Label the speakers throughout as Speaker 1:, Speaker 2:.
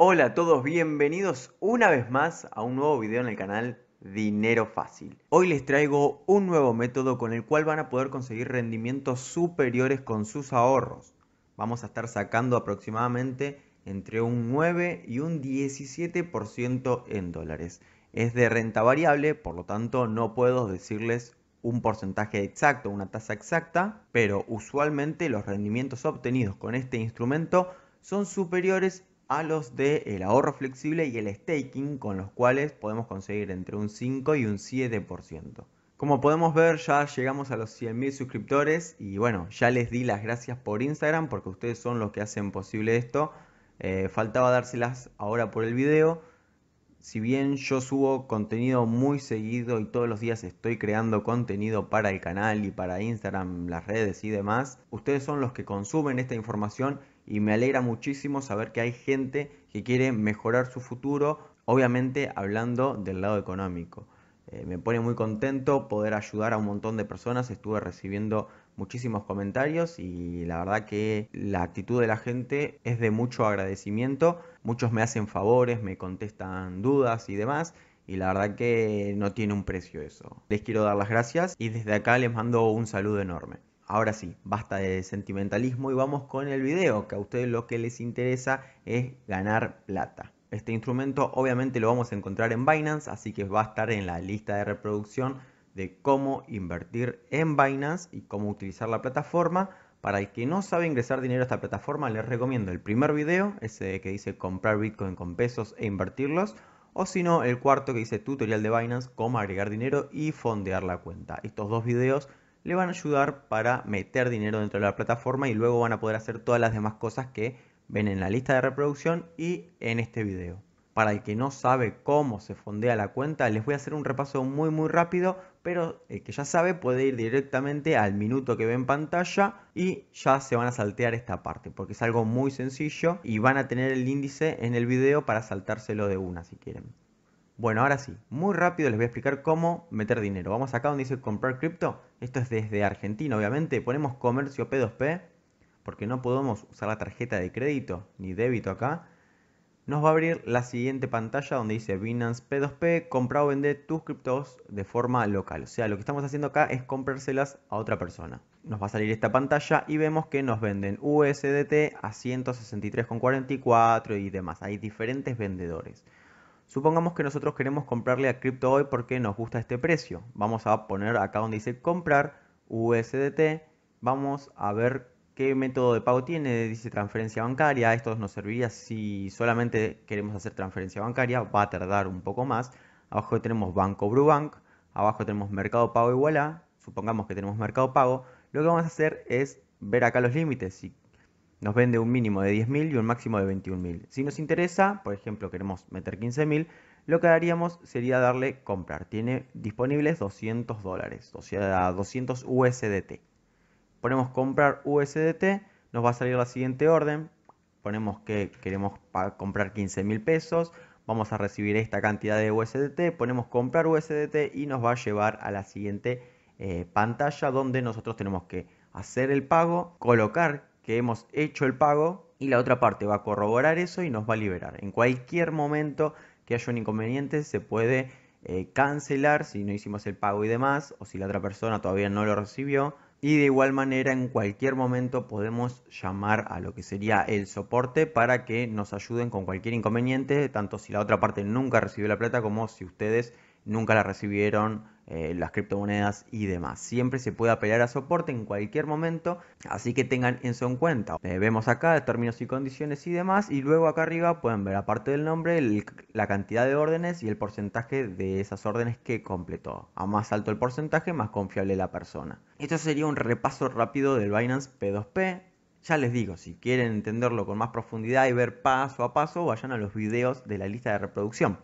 Speaker 1: Hola a todos, bienvenidos una vez más a un nuevo video en el canal Dinero Fácil. Hoy les traigo un nuevo método con el cual van a poder conseguir rendimientos superiores con sus ahorros. Vamos a estar sacando aproximadamente entre un 9 y un 17% en dólares. Es de renta variable, por lo tanto no puedo decirles un porcentaje exacto, una tasa exacta, pero usualmente los rendimientos obtenidos con este instrumento son superiores a los del de ahorro flexible y el staking, con los cuales podemos conseguir entre un 5 y un 7%. Como podemos ver, ya llegamos a los 100.000 suscriptores y bueno, ya les di las gracias por Instagram porque ustedes son los que hacen posible esto. Eh, faltaba dárselas ahora por el video. Si bien yo subo contenido muy seguido y todos los días estoy creando contenido para el canal y para Instagram, las redes y demás, ustedes son los que consumen esta información y me alegra muchísimo saber que hay gente que quiere mejorar su futuro, obviamente hablando del lado económico. Eh, me pone muy contento poder ayudar a un montón de personas, estuve recibiendo muchísimos comentarios y la verdad que la actitud de la gente es de mucho agradecimiento, muchos me hacen favores, me contestan dudas y demás y la verdad que no tiene un precio eso. Les quiero dar las gracias y desde acá les mando un saludo enorme. Ahora sí, basta de sentimentalismo y vamos con el video, que a ustedes lo que les interesa es ganar plata. Este instrumento obviamente lo vamos a encontrar en Binance, así que va a estar en la lista de reproducción de cómo invertir en Binance y cómo utilizar la plataforma. Para el que no sabe ingresar dinero a esta plataforma, les recomiendo el primer video, ese que dice comprar Bitcoin con pesos e invertirlos, o si no, el cuarto que dice tutorial de Binance, cómo agregar dinero y fondear la cuenta. Estos dos videos le van a ayudar para meter dinero dentro de la plataforma y luego van a poder hacer todas las demás cosas que ven en la lista de reproducción y en este video. Para el que no sabe cómo se fondea la cuenta, les voy a hacer un repaso muy muy rápido, pero el que ya sabe puede ir directamente al minuto que ve en pantalla y ya se van a saltear esta parte, porque es algo muy sencillo y van a tener el índice en el video para saltárselo de una si quieren. Bueno, ahora sí, muy rápido les voy a explicar cómo meter dinero. Vamos acá donde dice comprar cripto. Esto es desde Argentina, obviamente. Ponemos comercio P2P porque no podemos usar la tarjeta de crédito ni débito acá. Nos va a abrir la siguiente pantalla donde dice Binance P2P, compra o vende tus criptos de forma local. O sea, lo que estamos haciendo acá es comprárselas a otra persona. Nos va a salir esta pantalla y vemos que nos venden USDT a 163,44 y demás. Hay diferentes vendedores. Supongamos que nosotros queremos comprarle a Crypto hoy porque nos gusta este precio. Vamos a poner acá donde dice comprar USDT. Vamos a ver qué método de pago tiene. Dice transferencia bancaria. Esto nos serviría si solamente queremos hacer transferencia bancaria. Va a tardar un poco más. Abajo tenemos Banco Brubank. Abajo tenemos Mercado Pago Igualá. Supongamos que tenemos Mercado Pago. Lo que vamos a hacer es ver acá los límites. Si nos vende un mínimo de 10.000 y un máximo de 21.000. Si nos interesa, por ejemplo, queremos meter 15.000, lo que haríamos sería darle comprar. Tiene disponibles 200 dólares, o sea, 200 USDT. Ponemos comprar USDT, nos va a salir la siguiente orden. Ponemos que queremos comprar 15.000 pesos, vamos a recibir esta cantidad de USDT, ponemos comprar USDT y nos va a llevar a la siguiente eh, pantalla donde nosotros tenemos que hacer el pago, colocar que hemos hecho el pago y la otra parte va a corroborar eso y nos va a liberar. En cualquier momento que haya un inconveniente se puede eh, cancelar si no hicimos el pago y demás o si la otra persona todavía no lo recibió. Y de igual manera en cualquier momento podemos llamar a lo que sería el soporte para que nos ayuden con cualquier inconveniente, tanto si la otra parte nunca recibió la plata como si ustedes nunca la recibieron eh, las criptomonedas y demás. Siempre se puede apelar a soporte en cualquier momento, así que tengan eso en cuenta. Eh, vemos acá términos y condiciones y demás, y luego acá arriba pueden ver aparte del nombre la cantidad de órdenes y el porcentaje de esas órdenes que completó. A más alto el porcentaje, más confiable la persona. Esto sería un repaso rápido del Binance P2P. Ya les digo, si quieren entenderlo con más profundidad y ver paso a paso, vayan a los videos de la lista de reproducción.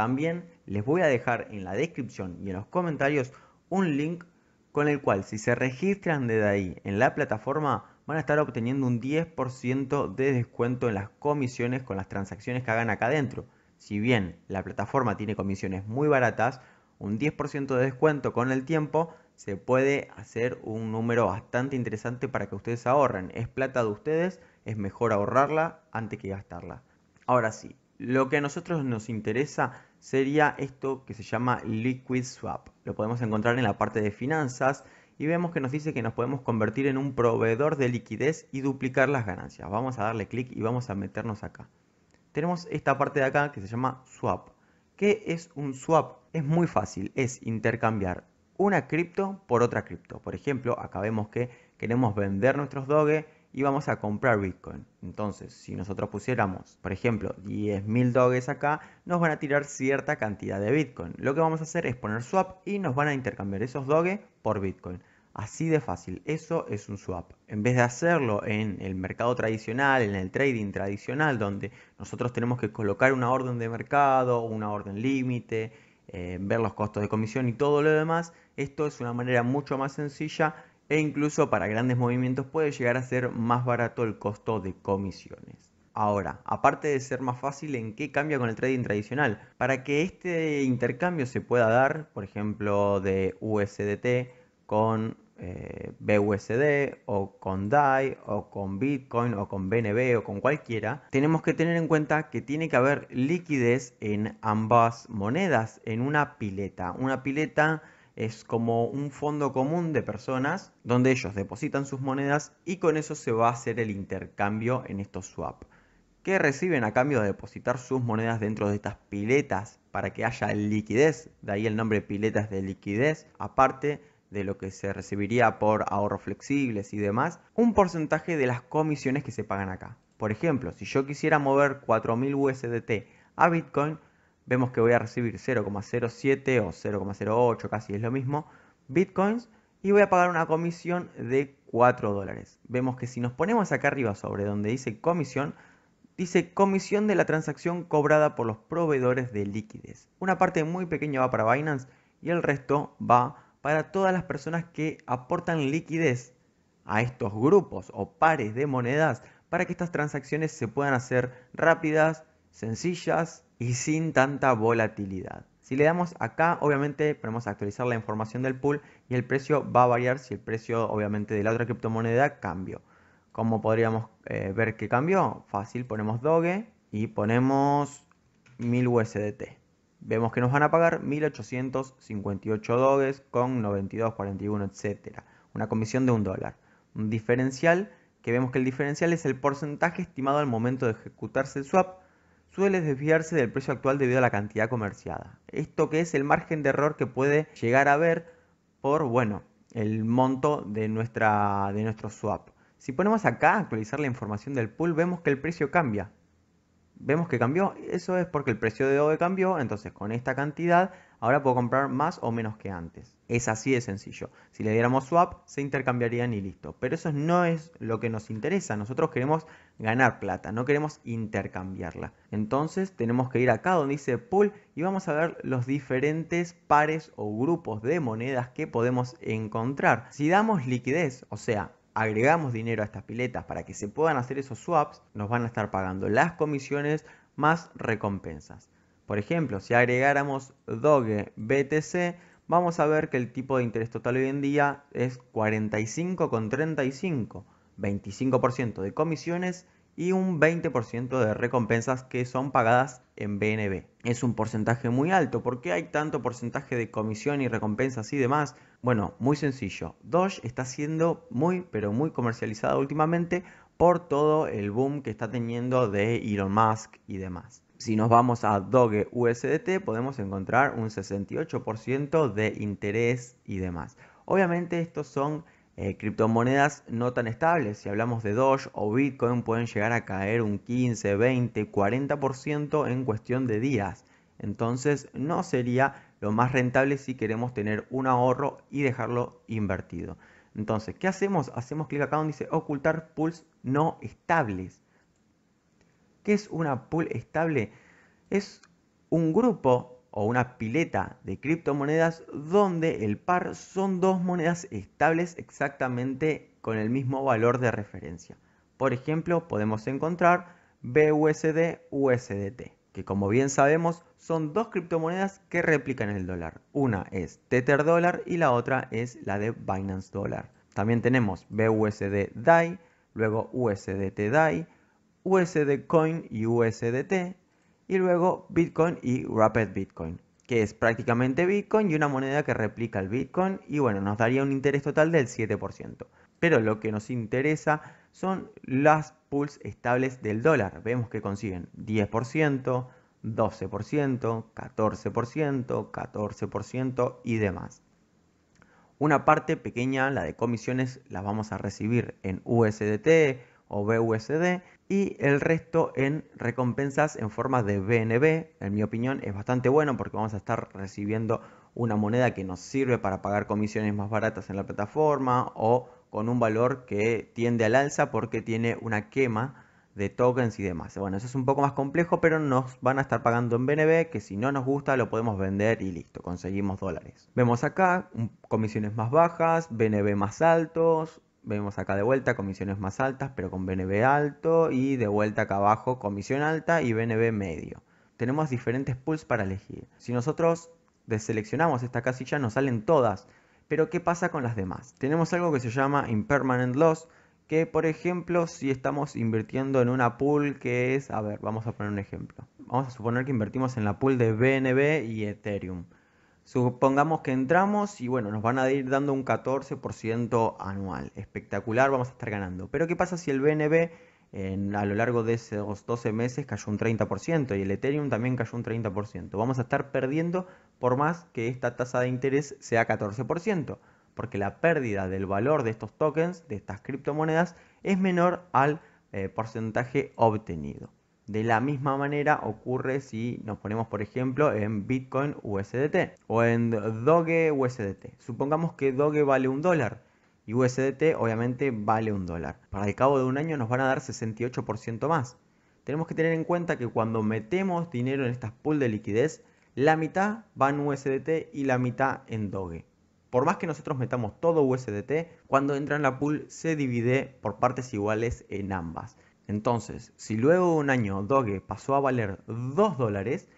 Speaker 1: También les voy a dejar en la descripción y en los comentarios un link con el cual si se registran desde ahí en la plataforma van a estar obteniendo un 10% de descuento en las comisiones con las transacciones que hagan acá adentro. Si bien la plataforma tiene comisiones muy baratas, un 10% de descuento con el tiempo se puede hacer un número bastante interesante para que ustedes ahorren. Es plata de ustedes, es mejor ahorrarla antes que gastarla. Ahora sí, lo que a nosotros nos interesa sería esto que se llama Liquid Swap. Lo podemos encontrar en la parte de finanzas y vemos que nos dice que nos podemos convertir en un proveedor de liquidez y duplicar las ganancias. Vamos a darle clic y vamos a meternos acá. Tenemos esta parte de acá que se llama swap. ¿Qué es un swap? Es muy fácil, es intercambiar una cripto por otra cripto. Por ejemplo, acá vemos que queremos vender nuestros doge vamos a comprar Bitcoin. Entonces, si nosotros pusiéramos, por ejemplo, 10.000 doges acá, nos van a tirar cierta cantidad de Bitcoin. Lo que vamos a hacer es poner swap y nos van a intercambiar esos doges por Bitcoin. Así de fácil, eso es un swap. En vez de hacerlo en el mercado tradicional, en el trading tradicional, donde nosotros tenemos que colocar una orden de mercado, una orden límite, eh, ver los costos de comisión y todo lo demás, esto es una manera mucho más sencilla e incluso para grandes movimientos puede llegar a ser más barato el costo de comisiones. Ahora, aparte de ser más fácil, ¿en qué cambia con el trading tradicional? Para que este intercambio se pueda dar, por ejemplo, de USDT con eh, BUSD o con DAI o con Bitcoin o con BNB o con cualquiera, tenemos que tener en cuenta que tiene que haber liquidez en ambas monedas, en una pileta. Una pileta es como un fondo común de personas donde ellos depositan sus monedas y con eso se va a hacer el intercambio en estos swap que reciben a cambio de depositar sus monedas dentro de estas piletas para que haya liquidez, de ahí el nombre piletas de liquidez, aparte de lo que se recibiría por ahorros flexibles y demás, un porcentaje de las comisiones que se pagan acá. Por ejemplo, si yo quisiera mover 4.000 USDT a Bitcoin, vemos que voy a recibir 0,07 o 0,08, casi es lo mismo, bitcoins y voy a pagar una comisión de 4 dólares. Vemos que si nos ponemos acá arriba sobre donde dice comisión, dice comisión de la transacción cobrada por los proveedores de liquidez. Una parte muy pequeña va para Binance y el resto va para todas las personas que aportan liquidez a estos grupos o pares de monedas para que estas transacciones se puedan hacer rápidas, sencillas y sin tanta volatilidad. Si le damos acá, obviamente a actualizar la información del pool y el precio va a variar si el precio obviamente de la otra criptomoneda cambió. ¿Cómo podríamos eh, ver que cambió? Fácil, ponemos Doge y ponemos 1000 USDT. Vemos que nos van a pagar 1858 doges con 92.41, etc. Una comisión de un dólar. Un diferencial, que vemos que el diferencial es el porcentaje estimado al momento de ejecutarse el swap suele desviarse del precio actual debido a la cantidad comerciada. Esto que es el margen de error que puede llegar a ver por, bueno, el monto de, nuestra, de nuestro swap. Si ponemos acá actualizar la información del pool, vemos que el precio cambia. Vemos que cambió, eso es porque el precio de OE cambió, entonces con esta cantidad Ahora puedo comprar más o menos que antes. Es así de sencillo. Si le diéramos swap, se intercambiarían y listo. Pero eso no es lo que nos interesa. Nosotros queremos ganar plata, no queremos intercambiarla. Entonces tenemos que ir acá donde dice pool y vamos a ver los diferentes pares o grupos de monedas que podemos encontrar. Si damos liquidez, o sea, agregamos dinero a estas piletas para que se puedan hacer esos swaps, nos van a estar pagando las comisiones más recompensas. Por ejemplo, si agregáramos Doge BTC, vamos a ver que el tipo de interés total hoy en día es 45,35, 25% de comisiones y un 20% de recompensas que son pagadas en BNB. Es un porcentaje muy alto. ¿Por qué hay tanto porcentaje de comisión y recompensas y demás? Bueno, muy sencillo. Doge está siendo muy, pero muy comercializada últimamente por todo el boom que está teniendo de Elon Musk y demás. Si nos vamos a Doge USDT podemos encontrar un 68% de interés y demás. Obviamente estos son eh, criptomonedas no tan estables. Si hablamos de Doge o Bitcoin pueden llegar a caer un 15, 20, 40% en cuestión de días. Entonces no sería lo más rentable si queremos tener un ahorro y dejarlo invertido. Entonces, ¿qué hacemos? Hacemos clic acá donde dice ocultar pools no estables. ¿Qué es una pool estable? Es un grupo o una pileta de criptomonedas donde el par son dos monedas estables exactamente con el mismo valor de referencia. Por ejemplo, podemos encontrar BUSD USDT, que como bien sabemos son dos criptomonedas que replican el dólar. Una es Tether dólar y la otra es la de Binance dólar. También tenemos BUSD DAI, luego USDT DAI, USD Coin y USDT, y luego Bitcoin y Rapid Bitcoin, que es prácticamente Bitcoin y una moneda que replica el Bitcoin y bueno, nos daría un interés total del 7%. Pero lo que nos interesa son las pools estables del dólar. Vemos que consiguen 10%, 12%, 14%, 14% y demás. Una parte pequeña, la de comisiones, la vamos a recibir en USDT o BUSD y el resto en recompensas en forma de BNB. En mi opinión es bastante bueno porque vamos a estar recibiendo una moneda que nos sirve para pagar comisiones más baratas en la plataforma o con un valor que tiende al alza porque tiene una quema de tokens y demás. Bueno, eso es un poco más complejo, pero nos van a estar pagando en BNB, que si no nos gusta lo podemos vender y listo, conseguimos dólares. Vemos acá comisiones más bajas, BNB más altos, vemos acá de vuelta comisiones más altas, pero con BNB alto y de vuelta acá abajo comisión alta y BNB medio. Tenemos diferentes pools para elegir. Si nosotros deseleccionamos esta casilla nos salen todas, pero ¿qué pasa con las demás? Tenemos algo que se llama impermanent loss, que por ejemplo si estamos invirtiendo en una pool que es, a ver, vamos a poner un ejemplo. Vamos a suponer que invertimos en la pool de BNB y Ethereum. Supongamos que entramos y bueno, nos van a ir dando un 14% anual. Espectacular, vamos a estar ganando. Pero ¿qué pasa si el BNB a lo largo de esos 12 meses cayó un 30% y el Ethereum también cayó un 30%? Vamos a estar perdiendo por más que esta tasa de interés sea 14%, porque la pérdida del valor de estos tokens, de estas criptomonedas, es menor al eh, porcentaje obtenido. De la misma manera ocurre si nos ponemos, por ejemplo, en Bitcoin USDT o en Doge USDT. Supongamos que Doge vale un dólar y USDT obviamente vale un dólar. Para el cabo de un año nos van a dar 68% más. Tenemos que tener en cuenta que cuando metemos dinero en estas pools de liquidez, la mitad va en USDT y la mitad en Doge. Por más que nosotros metamos todo USDT, cuando entra en la pool se divide por partes iguales en ambas. Entonces, si luego de un año Doge pasó a valer 2 dólares,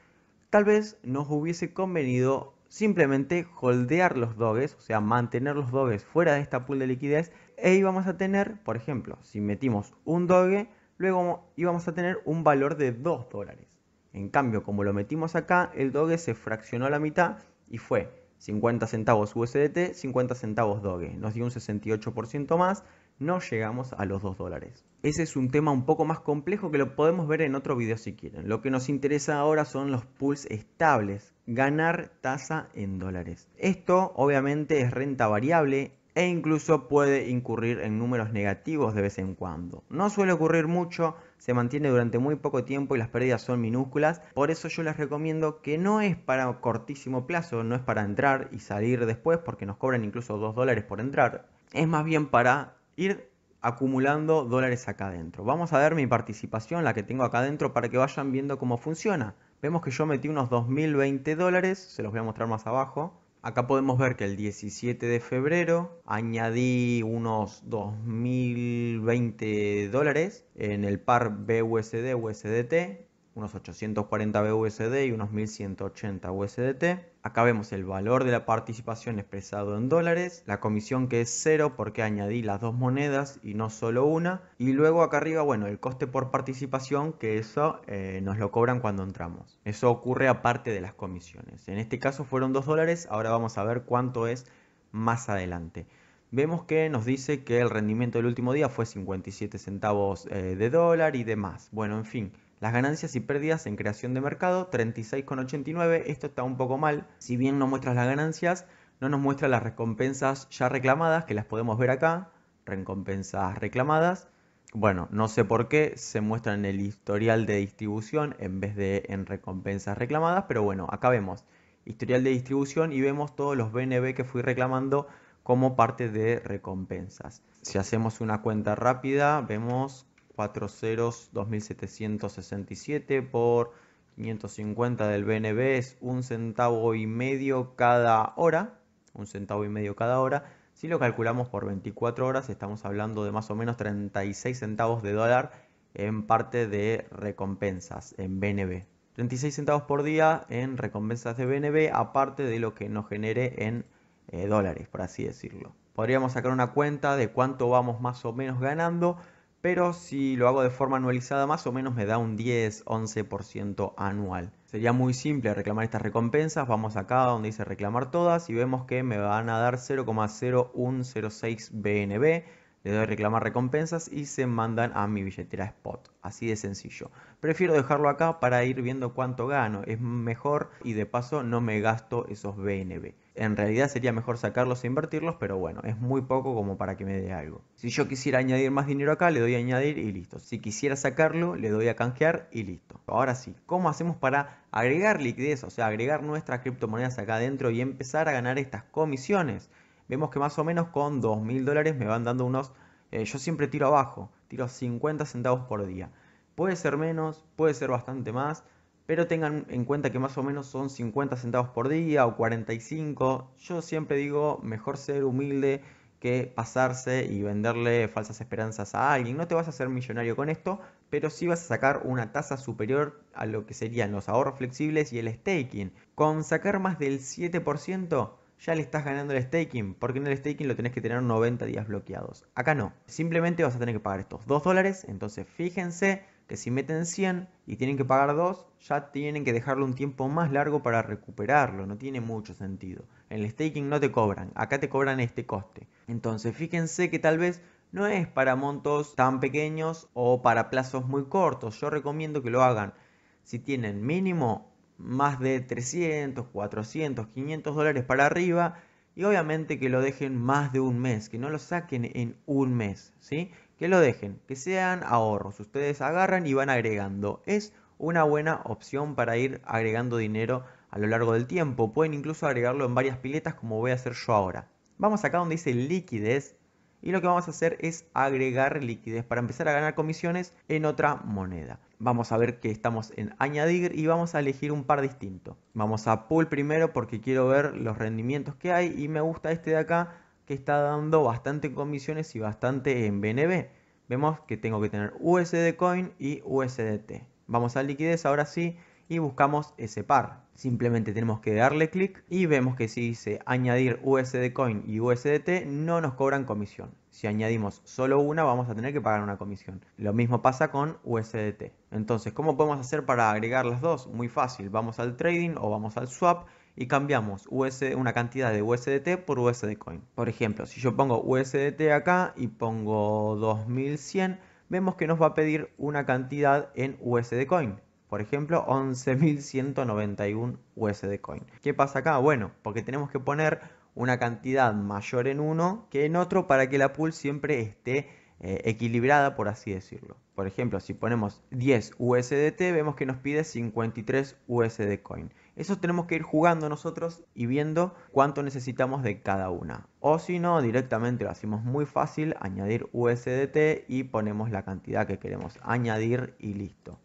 Speaker 1: tal vez nos hubiese convenido simplemente holdear los doges, o sea, mantener los doges fuera de esta pool de liquidez, e íbamos a tener, por ejemplo, si metimos un doge, luego íbamos a tener un valor de 2 dólares. En cambio, como lo metimos acá, el doge se fraccionó a la mitad y fue 50 centavos USDT, 50 centavos doge. Nos dio un 68% más, no llegamos a los 2 dólares. Ese es un tema un poco más complejo que lo podemos ver en otro video si quieren. Lo que nos interesa ahora son los pulls estables, ganar tasa en dólares. Esto obviamente es renta variable e incluso puede incurrir en números negativos de vez en cuando. No suele ocurrir mucho, se mantiene durante muy poco tiempo y las pérdidas son minúsculas, por eso yo les recomiendo que no es para cortísimo plazo, no es para entrar y salir después porque nos cobran incluso 2 dólares por entrar, es más bien para ir acumulando dólares acá adentro. Vamos a ver mi participación, la que tengo acá adentro, para que vayan viendo cómo funciona. Vemos que yo metí unos 2.020 dólares, se los voy a mostrar más abajo. Acá podemos ver que el 17 de febrero añadí unos 2.020 dólares en el par BUSD-USDT unos 840 BUSD y unos 1180 USDT. Acá vemos el valor de la participación expresado en dólares, la comisión que es cero porque añadí las dos monedas y no solo una. Y luego acá arriba, bueno, el coste por participación que eso eh, nos lo cobran cuando entramos. Eso ocurre aparte de las comisiones. En este caso fueron 2 dólares, ahora vamos a ver cuánto es más adelante vemos que nos dice que el rendimiento del último día fue 57 centavos eh, de dólar y demás. Bueno, en fin, las ganancias y pérdidas en creación de mercado, 36,89. Esto está un poco mal. Si bien no muestra las ganancias, no nos muestra las recompensas ya reclamadas, que las podemos ver acá. Recompensas reclamadas. Bueno, no sé por qué se muestra en el historial de distribución en vez de en recompensas reclamadas, pero bueno, acá vemos historial de distribución y vemos todos los BNB que fui reclamando como parte de recompensas. Si hacemos una cuenta rápida, vemos 4 ceros 2767 por 550 del BNB es un centavo y medio cada hora, un centavo y medio cada hora. Si lo calculamos por 24 horas, estamos hablando de más o menos 36 centavos de dólar en parte de recompensas en BNB. 36 centavos por día en recompensas de BNB, aparte de lo que nos genere en eh, dólares, por así decirlo. Podríamos sacar una cuenta de cuánto vamos más o menos ganando pero si lo hago de forma anualizada más o menos me da un 10-11% anual. Sería muy simple reclamar estas recompensas, vamos acá donde dice reclamar todas y vemos que me van a dar 0,0106 BNB, le doy reclamar recompensas y se mandan a mi billetera spot, así de sencillo. Prefiero dejarlo acá para ir viendo cuánto gano, es mejor y de paso no me gasto esos BNB. En realidad sería mejor sacarlos e invertirlos, pero bueno, es muy poco como para que me dé algo. Si yo quisiera añadir más dinero acá, le doy a añadir y listo. Si quisiera sacarlo, le doy a canjear y listo. Ahora sí, ¿cómo hacemos para agregar liquidez? O sea, agregar nuestras criptomonedas acá adentro y empezar a ganar estas comisiones. Vemos que más o menos con 2.000 dólares me van dando unos... Eh, yo siempre tiro abajo, tiro 50 centavos por día. Puede ser menos, puede ser bastante más, pero tengan en cuenta que más o menos son 50 centavos por día o 45. Yo siempre digo, mejor ser humilde que pasarse y venderle falsas esperanzas a alguien. No te vas a hacer millonario con esto, pero sí vas a sacar una tasa superior a lo que serían los ahorros flexibles y el staking. Con sacar más del 7% ya le estás ganando el staking, porque en el staking lo tenés que tener 90 días bloqueados. Acá no, simplemente vas a tener que pagar estos 2 dólares, entonces fíjense si meten 100 y tienen que pagar 2, ya tienen que dejarlo un tiempo más largo para recuperarlo, no tiene mucho sentido. En el staking no te cobran, acá te cobran este coste. Entonces fíjense que tal vez no es para montos tan pequeños o para plazos muy cortos, yo recomiendo que lo hagan si tienen mínimo más de 300, 400, 500 dólares para arriba y obviamente que lo dejen más de un mes, que no lo saquen en un mes, ¿sí? que lo dejen, que sean ahorros. Ustedes agarran y van agregando. Es una buena opción para ir agregando dinero a lo largo del tiempo. Pueden incluso agregarlo en varias piletas como voy a hacer yo ahora. Vamos acá donde dice liquidez y lo que vamos a hacer es agregar liquidez para empezar a ganar comisiones en otra moneda. Vamos a ver que estamos en añadir y vamos a elegir un par distinto. Vamos a pool primero porque quiero ver los rendimientos que hay y me gusta este de acá que está dando bastante comisiones y bastante en BNB. Vemos que tengo que tener USD Coin y USDT. Vamos a liquidez ahora sí y buscamos ese par. Simplemente tenemos que darle clic y vemos que si dice añadir USD Coin y USDT no nos cobran comisión. Si añadimos solo una vamos a tener que pagar una comisión. Lo mismo pasa con USDT. Entonces, ¿cómo podemos hacer para agregar las dos? Muy fácil, vamos al trading o vamos al swap y cambiamos US una cantidad de USDT por USD Coin. Por ejemplo, si yo pongo USDT acá y pongo 2100, vemos que nos va a pedir una cantidad en USD Coin. Por ejemplo, 11.191 USD Coin. ¿Qué pasa acá? Bueno, porque tenemos que poner una cantidad mayor en uno que en otro para que la pool siempre esté eh, equilibrada, por así decirlo. Por ejemplo, si ponemos 10 USDT, vemos que nos pide 53 USD Coin. Eso tenemos que ir jugando nosotros y viendo cuánto necesitamos de cada una. O si no, directamente lo hacemos muy fácil, añadir USDT y ponemos la cantidad que queremos añadir y listo.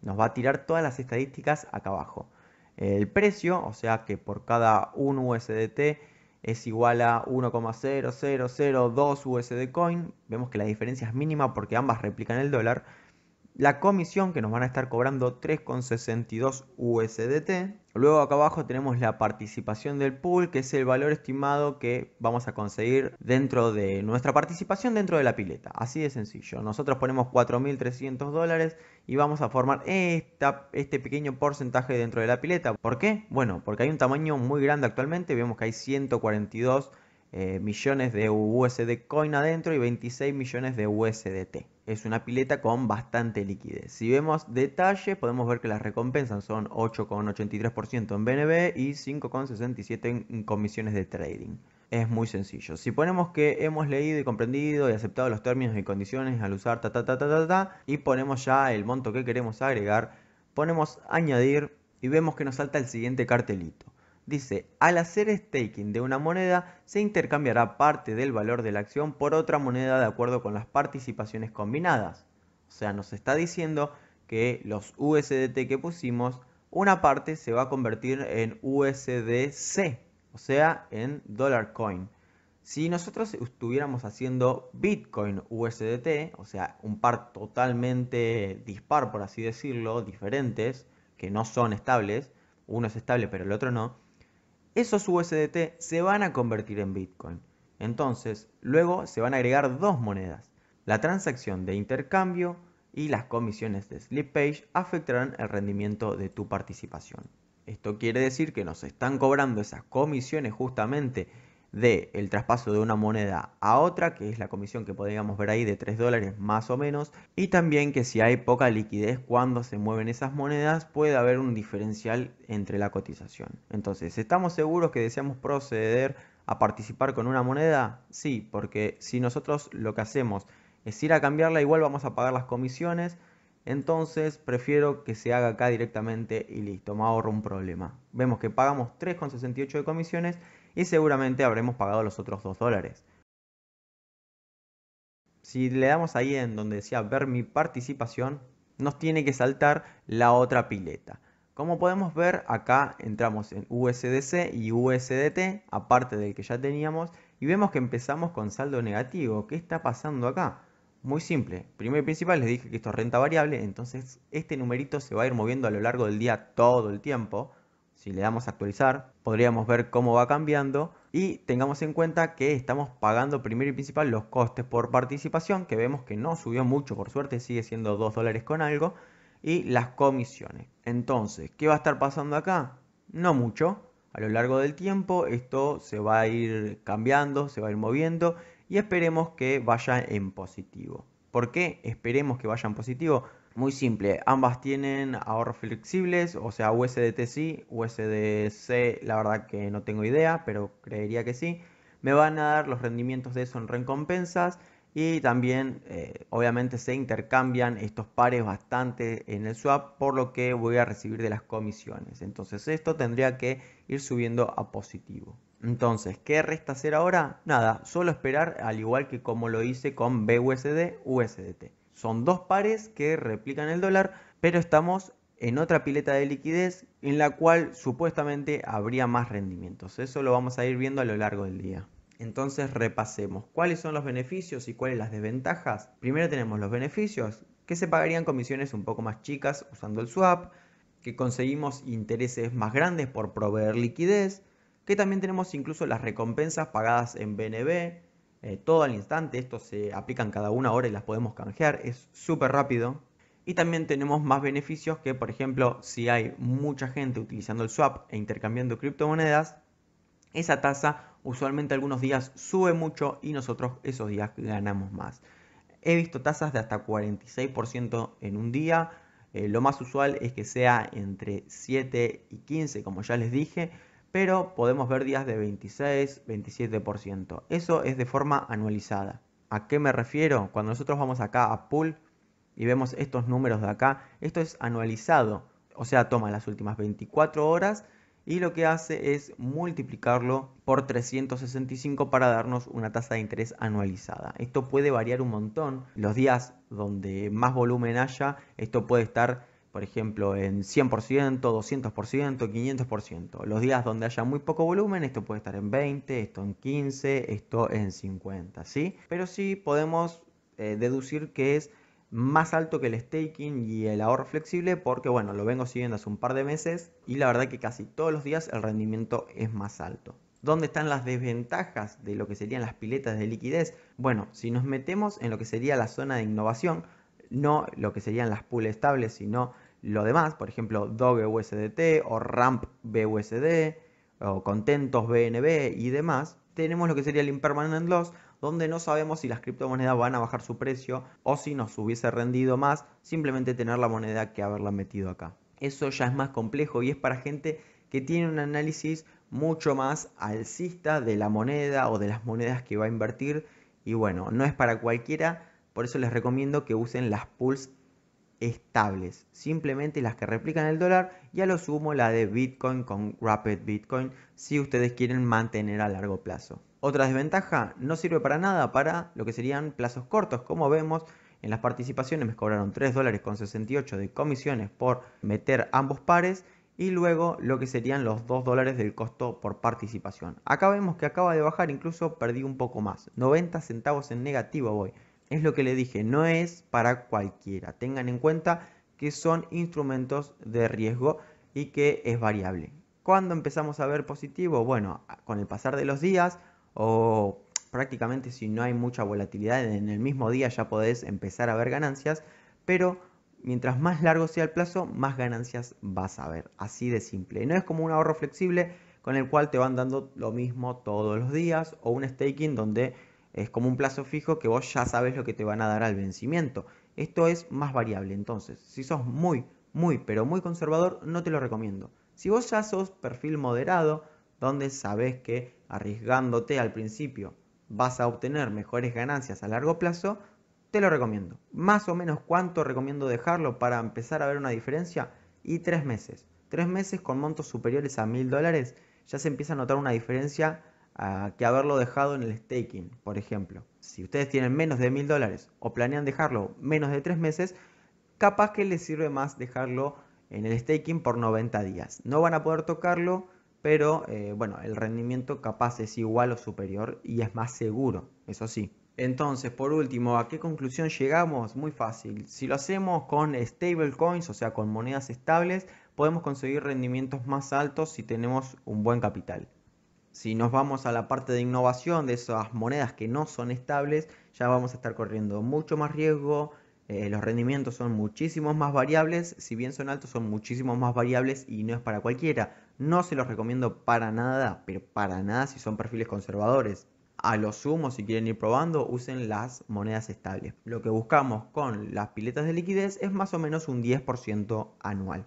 Speaker 1: Nos va a tirar todas las estadísticas acá abajo. El precio, o sea que por cada 1 USDT es igual a 1,0002 USD coin. Vemos que la diferencia es mínima porque ambas replican el dólar la comisión que nos van a estar cobrando 3,62 USDT. Luego acá abajo tenemos la participación del pool, que es el valor estimado que vamos a conseguir dentro de nuestra participación dentro de la pileta. Así de sencillo. Nosotros ponemos 4.300 dólares y vamos a formar esta, este pequeño porcentaje dentro de la pileta. ¿Por qué? Bueno, porque hay un tamaño muy grande actualmente. Vemos que hay 142 eh, millones de USD coin adentro y 26 millones de USDT es una pileta con bastante liquidez. Si vemos detalles, podemos ver que las recompensas son 8,83% en BNB y 5,67% en comisiones de trading. Es muy sencillo. Si ponemos que hemos leído y comprendido y aceptado los términos y condiciones al usar ta ta ta ta ta, ta y ponemos ya el monto que queremos agregar, ponemos añadir y vemos que nos salta el siguiente cartelito. Dice, al hacer staking de una moneda, se intercambiará parte del valor de la acción por otra moneda de acuerdo con las participaciones combinadas. O sea, nos está diciendo que los USDT que pusimos, una parte se va a convertir en USDC, o sea, en dollar coin. Si nosotros estuviéramos haciendo Bitcoin USDT, o sea, un par totalmente dispar, por así decirlo, diferentes, que no son estables, uno es estable pero el otro no, esos USDT se van a convertir en Bitcoin. Entonces, luego se van a agregar dos monedas. La transacción de intercambio y las comisiones de slip page afectarán el rendimiento de tu participación. Esto quiere decir que nos están cobrando esas comisiones justamente de el traspaso de una moneda a otra, que es la comisión que podríamos ver ahí de 3 dólares más o menos, y también que si hay poca liquidez cuando se mueven esas monedas, puede haber un diferencial entre la cotización. Entonces, ¿estamos seguros que deseamos proceder a participar con una moneda? Sí, porque si nosotros lo que hacemos es ir a cambiarla, igual vamos a pagar las comisiones. Entonces prefiero que se haga acá directamente y listo, me ahorro un problema. Vemos que pagamos 3,68 de comisiones y seguramente habremos pagado los otros 2 dólares. Si le damos ahí en donde decía ver mi participación, nos tiene que saltar la otra pileta. Como podemos ver, acá entramos en USDC y USDT, aparte del que ya teníamos, y vemos que empezamos con saldo negativo. ¿Qué está pasando acá? Muy simple. Primero y principal les dije que esto es renta variable, entonces este numerito se va a ir moviendo a lo largo del día todo el tiempo si le damos a actualizar, podríamos ver cómo va cambiando y tengamos en cuenta que estamos pagando primero y principal los costes por participación, que vemos que no subió mucho, por suerte sigue siendo 2 dólares con algo, y las comisiones. Entonces, ¿qué va a estar pasando acá? No mucho. A lo largo del tiempo esto se va a ir cambiando, se va a ir moviendo y esperemos que vaya en positivo. ¿Por qué esperemos que vaya en positivo? Muy simple, ambas tienen ahorros flexibles, o sea, USDT sí, USDC la verdad que no tengo idea, pero creería que sí. Me van a dar los rendimientos de eso en recompensas y también eh, obviamente se intercambian estos pares bastante en el swap, por lo que voy a recibir de las comisiones. Entonces esto tendría que ir subiendo a positivo. Entonces, ¿qué resta hacer ahora? Nada, solo esperar al igual que como lo hice con BUSD, USDT. Son dos pares que replican el dólar, pero estamos en otra pileta de liquidez en la cual supuestamente habría más rendimientos. Eso lo vamos a ir viendo a lo largo del día. Entonces repasemos cuáles son los beneficios y cuáles las desventajas. Primero tenemos los beneficios, que se pagarían comisiones un poco más chicas usando el swap, que conseguimos intereses más grandes por proveer liquidez, que también tenemos incluso las recompensas pagadas en BNB, eh, todo al instante, estos se aplican cada una hora y las podemos canjear, es súper rápido. Y también tenemos más beneficios que, por ejemplo, si hay mucha gente utilizando el swap e intercambiando criptomonedas, esa tasa usualmente algunos días sube mucho y nosotros esos días ganamos más. He visto tasas de hasta 46% en un día. Eh, lo más usual es que sea entre 7 y 15, como ya les dije pero podemos ver días de 26, 27%. Eso es de forma anualizada. ¿A qué me refiero? Cuando nosotros vamos acá a pool y vemos estos números de acá, esto es anualizado, o sea, toma las últimas 24 horas y lo que hace es multiplicarlo por 365 para darnos una tasa de interés anualizada. Esto puede variar un montón. Los días donde más volumen haya, esto puede estar por ejemplo, en 100%, 200%, 500%. Los días donde haya muy poco volumen, esto puede estar en 20, esto en 15, esto en 50, ¿sí? Pero sí podemos eh, deducir que es más alto que el staking y el ahorro flexible porque bueno, lo vengo siguiendo hace un par de meses y la verdad que casi todos los días el rendimiento es más alto. ¿Dónde están las desventajas de lo que serían las piletas de liquidez? Bueno, si nos metemos en lo que sería la zona de innovación, no lo que serían las pools estables, sino lo demás, por ejemplo, Doge USDT o Ramp BUSD o Contentos BNB y demás, tenemos lo que sería el Impermanent Loss, donde no sabemos si las criptomonedas van a bajar su precio o si nos hubiese rendido más simplemente tener la moneda que haberla metido acá. Eso ya es más complejo y es para gente que tiene un análisis mucho más alcista de la moneda o de las monedas que va a invertir. Y bueno, no es para cualquiera, por eso les recomiendo que usen las pools estables, simplemente las que replican el dólar y a lo sumo la de Bitcoin con Rapid Bitcoin si ustedes quieren mantener a largo plazo. Otra desventaja, no sirve para nada para lo que serían plazos cortos, como vemos en las participaciones me cobraron 3 dólares con 68 de comisiones por meter ambos pares y luego lo que serían los 2 dólares del costo por participación. Acá vemos que acaba de bajar, incluso perdí un poco más, 90 centavos en negativo voy. Es lo que le dije, no es para cualquiera. Tengan en cuenta que son instrumentos de riesgo y que es variable. ¿Cuándo empezamos a ver positivo? Bueno, con el pasar de los días o prácticamente si no hay mucha volatilidad en el mismo día ya podés empezar a ver ganancias, pero mientras más largo sea el plazo, más ganancias vas a ver, así de simple. No es como un ahorro flexible con el cual te van dando lo mismo todos los días o un staking donde es como un plazo fijo que vos ya sabes lo que te van a dar al vencimiento. Esto es más variable, entonces, si sos muy, muy, pero muy conservador, no te lo recomiendo. Si vos ya sos perfil moderado, donde sabes que arriesgándote al principio vas a obtener mejores ganancias a largo plazo, te lo recomiendo. Más o menos cuánto recomiendo dejarlo para empezar a ver una diferencia y tres meses. Tres meses con montos superiores a mil dólares ya se empieza a notar una diferencia que haberlo dejado en el staking, por ejemplo. Si ustedes tienen menos de mil dólares o planean dejarlo menos de tres meses, capaz que les sirve más dejarlo en el staking por 90 días. No van a poder tocarlo, pero eh, bueno, el rendimiento capaz es igual o superior y es más seguro, eso sí. Entonces, por último, ¿a qué conclusión llegamos? Muy fácil. Si lo hacemos con stable coins o sea, con monedas estables, podemos conseguir rendimientos más altos si tenemos un buen capital si nos vamos a la parte de innovación de esas monedas que no son estables, ya vamos a estar corriendo mucho más riesgo, eh, los rendimientos son muchísimos más variables, si bien son altos son muchísimos más variables y no es para cualquiera. No se los recomiendo para nada, pero para nada si son perfiles conservadores. A lo sumo, si quieren ir probando, usen las monedas estables. Lo que buscamos con las piletas de liquidez es más o menos un 10% anual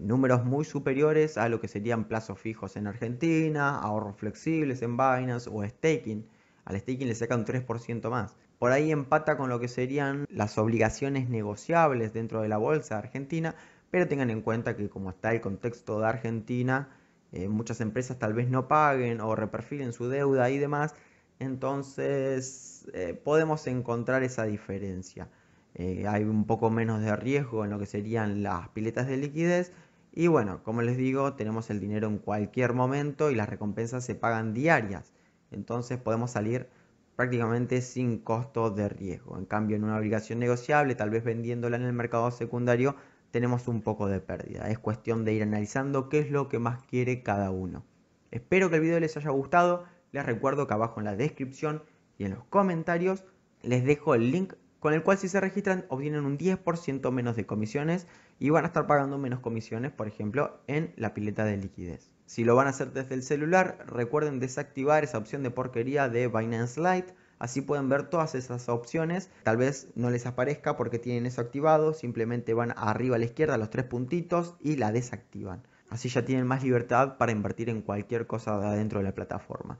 Speaker 1: números muy superiores a lo que serían plazos fijos en Argentina, ahorros flexibles en Binance o staking. Al staking le sacan un 3% más. Por ahí empata con lo que serían las obligaciones negociables dentro de la bolsa argentina, pero tengan en cuenta que como está el contexto de Argentina, eh, muchas empresas tal vez no paguen o reperfilen su deuda y demás, entonces eh, podemos encontrar esa diferencia. Eh, hay un poco menos de riesgo en lo que serían las piletas de liquidez. Y bueno, como les digo, tenemos el dinero en cualquier momento y las recompensas se pagan diarias. Entonces podemos salir prácticamente sin costo de riesgo. En cambio, en una obligación negociable, tal vez vendiéndola en el mercado secundario, tenemos un poco de pérdida. Es cuestión de ir analizando qué es lo que más quiere cada uno. Espero que el video les haya gustado. Les recuerdo que abajo en la descripción y en los comentarios les dejo el link con el cual si se registran obtienen un 10% menos de comisiones y van a estar pagando menos comisiones, por ejemplo, en la pileta de liquidez. Si lo van a hacer desde el celular, recuerden desactivar esa opción de porquería de Binance Lite. Así pueden ver todas esas opciones. Tal vez no les aparezca porque tienen eso activado. Simplemente van arriba a la izquierda los tres puntitos y la desactivan. Así ya tienen más libertad para invertir en cualquier cosa de adentro de la plataforma.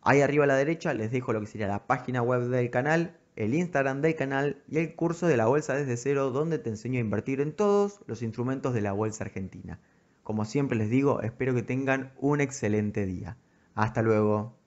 Speaker 1: Ahí arriba a la derecha les dejo lo que sería la página web del canal, el Instagram del canal y el curso de la Bolsa desde cero donde te enseño a invertir en todos los instrumentos de la Bolsa Argentina. Como siempre les digo, espero que tengan un excelente día. Hasta luego.